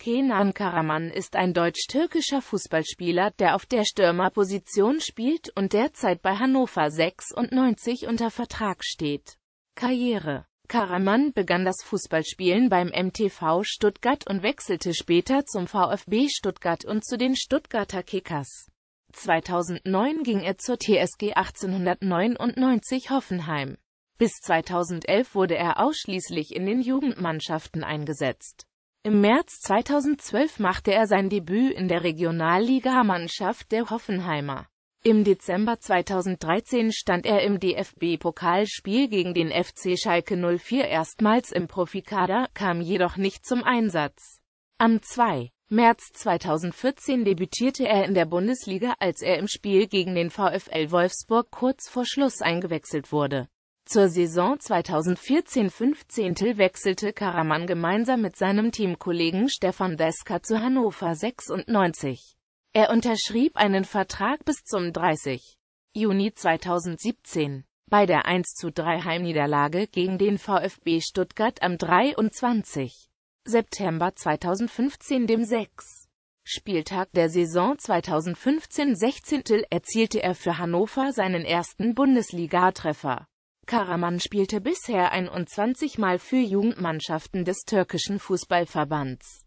Kenan Karaman ist ein deutsch-türkischer Fußballspieler, der auf der Stürmerposition spielt und derzeit bei Hannover 96 unter Vertrag steht. Karriere Karaman begann das Fußballspielen beim MTV Stuttgart und wechselte später zum VfB Stuttgart und zu den Stuttgarter Kickers. 2009 ging er zur TSG 1899 Hoffenheim. Bis 2011 wurde er ausschließlich in den Jugendmannschaften eingesetzt. Im März 2012 machte er sein Debüt in der Regionalligamannschaft der Hoffenheimer. Im Dezember 2013 stand er im DFB-Pokalspiel gegen den FC Schalke 04 erstmals im Profikader, kam jedoch nicht zum Einsatz. Am 2. März 2014 debütierte er in der Bundesliga, als er im Spiel gegen den VfL Wolfsburg kurz vor Schluss eingewechselt wurde zur Saison 2014-15 wechselte Karaman gemeinsam mit seinem Teamkollegen Stefan Deska zu Hannover 96. Er unterschrieb einen Vertrag bis zum 30. Juni 2017. Bei der 1 zu 3 Heimniederlage gegen den VfB Stuttgart am 23. September 2015 dem 6. Spieltag der Saison 2015-16 erzielte er für Hannover seinen ersten Bundesligatreffer. Karaman spielte bisher 21 Mal für Jugendmannschaften des türkischen Fußballverbands.